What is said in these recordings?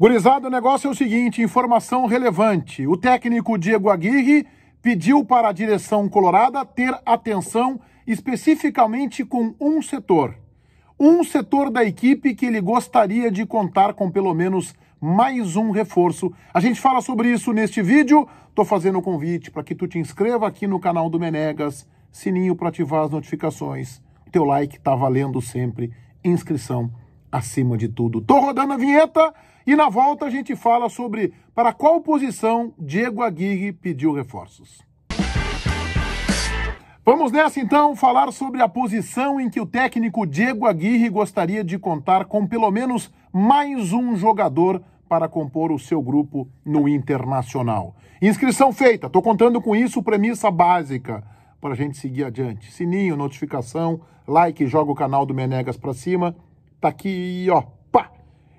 Gurizado, o negócio é o seguinte, informação relevante. O técnico Diego Aguirre pediu para a direção colorada ter atenção especificamente com um setor. Um setor da equipe que ele gostaria de contar com pelo menos mais um reforço. A gente fala sobre isso neste vídeo. Estou fazendo o um convite para que tu te inscreva aqui no canal do Menegas, sininho para ativar as notificações. O teu like está valendo sempre. Inscrição acima de tudo. Tô rodando a vinheta e na volta a gente fala sobre para qual posição Diego Aguirre pediu reforços. Vamos nessa então falar sobre a posição em que o técnico Diego Aguirre gostaria de contar com pelo menos mais um jogador para compor o seu grupo no Internacional. Inscrição feita, estou contando com isso, premissa básica para a gente seguir adiante. Sininho, notificação, like, joga o canal do Menegas para cima tá aqui, ó. Pá.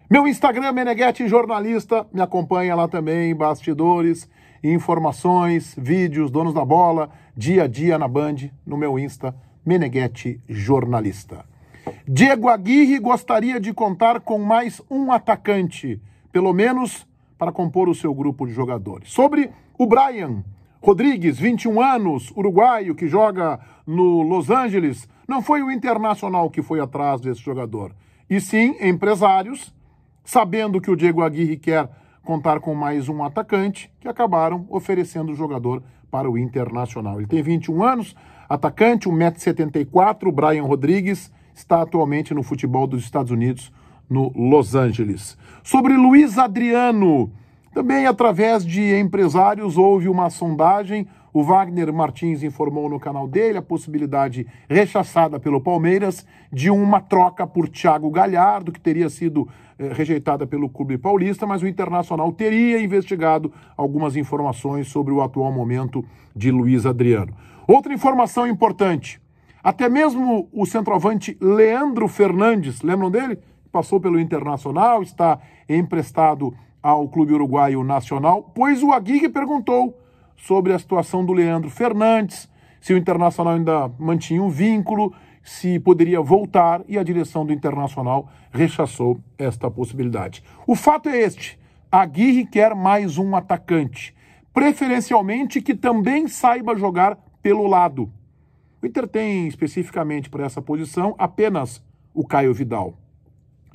Meu Instagram, Meneghetti Jornalista, me acompanha lá também, bastidores, informações, vídeos, donos da bola, dia a dia na Band, no meu Insta, Meneghetti Jornalista. Diego Aguirre gostaria de contar com mais um atacante, pelo menos para compor o seu grupo de jogadores. Sobre o Brian Rodrigues, 21 anos, uruguaio, que joga no Los Angeles, não foi o Internacional que foi atrás desse jogador e sim empresários, sabendo que o Diego Aguirre quer contar com mais um atacante, que acabaram oferecendo o jogador para o Internacional. Ele tem 21 anos, atacante, 1,74m, Brian Rodrigues, está atualmente no futebol dos Estados Unidos, no Los Angeles. Sobre Luiz Adriano, também através de empresários houve uma sondagem o Wagner Martins informou no canal dele a possibilidade rechaçada pelo Palmeiras de uma troca por Thiago Galhardo, que teria sido eh, rejeitada pelo clube paulista, mas o Internacional teria investigado algumas informações sobre o atual momento de Luiz Adriano. Outra informação importante: até mesmo o centroavante Leandro Fernandes, lembram dele? Passou pelo Internacional, está emprestado ao clube uruguaio Nacional, pois o Aguirre perguntou sobre a situação do Leandro Fernandes, se o Internacional ainda mantinha um vínculo, se poderia voltar, e a direção do Internacional rechaçou esta possibilidade. O fato é este: Aguirre quer mais um atacante, preferencialmente que também saiba jogar pelo lado. O Inter tem especificamente para essa posição apenas o Caio Vidal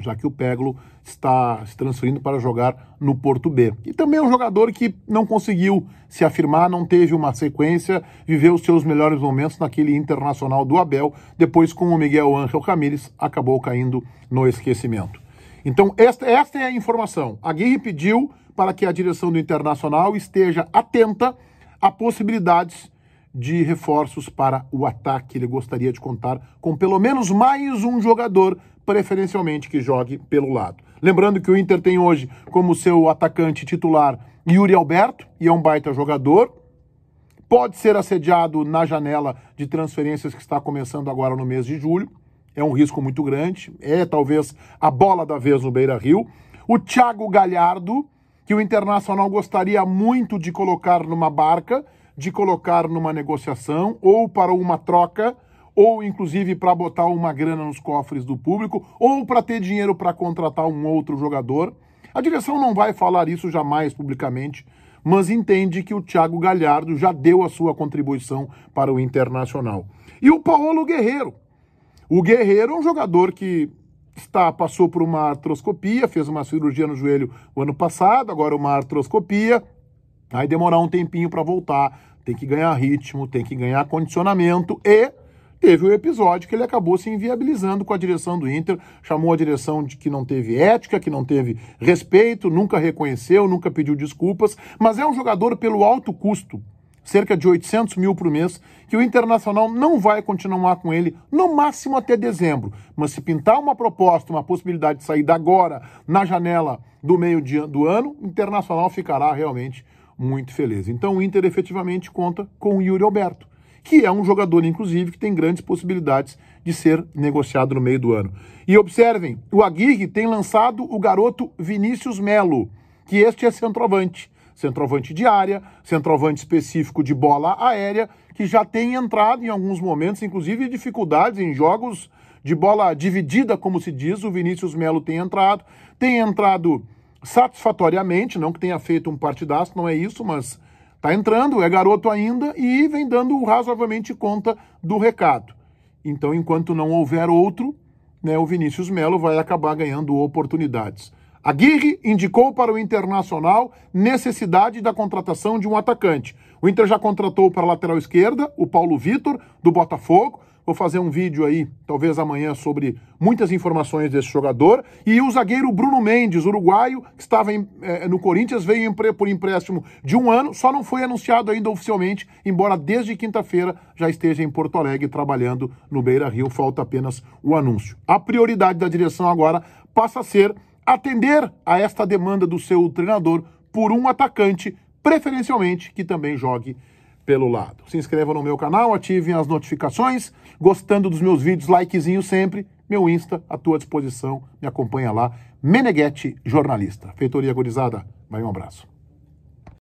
já que o Peglo está se transferindo para jogar no Porto B. E também é um jogador que não conseguiu se afirmar, não teve uma sequência, viveu os seus melhores momentos naquele internacional do Abel, depois com o Miguel Ángel Camires acabou caindo no esquecimento. Então, esta, esta é a informação. A Aguirre pediu para que a direção do Internacional esteja atenta a possibilidades de reforços para o ataque. Ele gostaria de contar com pelo menos mais um jogador preferencialmente que jogue pelo lado. Lembrando que o Inter tem hoje como seu atacante titular Yuri Alberto, e é um baita jogador. Pode ser assediado na janela de transferências que está começando agora no mês de julho. É um risco muito grande. É talvez a bola da vez no Beira Rio. O Thiago Galhardo, que o Internacional gostaria muito de colocar numa barca, de colocar numa negociação ou para uma troca ou inclusive para botar uma grana nos cofres do público, ou para ter dinheiro para contratar um outro jogador. A direção não vai falar isso jamais publicamente, mas entende que o Thiago Galhardo já deu a sua contribuição para o Internacional. E o Paulo Guerreiro. O Guerreiro é um jogador que está passou por uma artroscopia, fez uma cirurgia no joelho o ano passado, agora uma artroscopia. vai demorar um tempinho para voltar, tem que ganhar ritmo, tem que ganhar condicionamento e teve o episódio que ele acabou se inviabilizando com a direção do Inter, chamou a direção de que não teve ética, que não teve respeito, nunca reconheceu, nunca pediu desculpas, mas é um jogador pelo alto custo, cerca de 800 mil por mês, que o Internacional não vai continuar com ele, no máximo até dezembro. Mas se pintar uma proposta, uma possibilidade de saída agora, na janela do meio do ano, o Internacional ficará realmente muito feliz. Então o Inter efetivamente conta com o Yuri Alberto que é um jogador, inclusive, que tem grandes possibilidades de ser negociado no meio do ano. E observem, o Aguirre tem lançado o garoto Vinícius Melo, que este é centroavante. Centroavante de área, centroavante específico de bola aérea, que já tem entrado em alguns momentos, inclusive dificuldades em jogos de bola dividida, como se diz. O Vinícius Melo tem entrado, tem entrado satisfatoriamente, não que tenha feito um partidaço, não é isso, mas Está entrando, é garoto ainda e vem dando razoavelmente conta do recado. Então, enquanto não houver outro, né, o Vinícius Melo vai acabar ganhando oportunidades. Aguirre indicou para o Internacional necessidade da contratação de um atacante. O Inter já contratou para a lateral esquerda o Paulo Vitor, do Botafogo, Vou fazer um vídeo aí, talvez amanhã, sobre muitas informações desse jogador. E o zagueiro Bruno Mendes, uruguaio, que estava em, eh, no Corinthians, veio empre por empréstimo de um ano, só não foi anunciado ainda oficialmente, embora desde quinta-feira já esteja em Porto Alegre trabalhando no Beira Rio. Falta apenas o anúncio. A prioridade da direção agora passa a ser atender a esta demanda do seu treinador por um atacante, preferencialmente que também jogue pelo lado. Se inscreva no meu canal, ativem as notificações. Gostando dos meus vídeos, likezinho sempre. Meu Insta à tua disposição. Me acompanha lá. Meneguete Jornalista. Feitoria Gurizada. vai um abraço.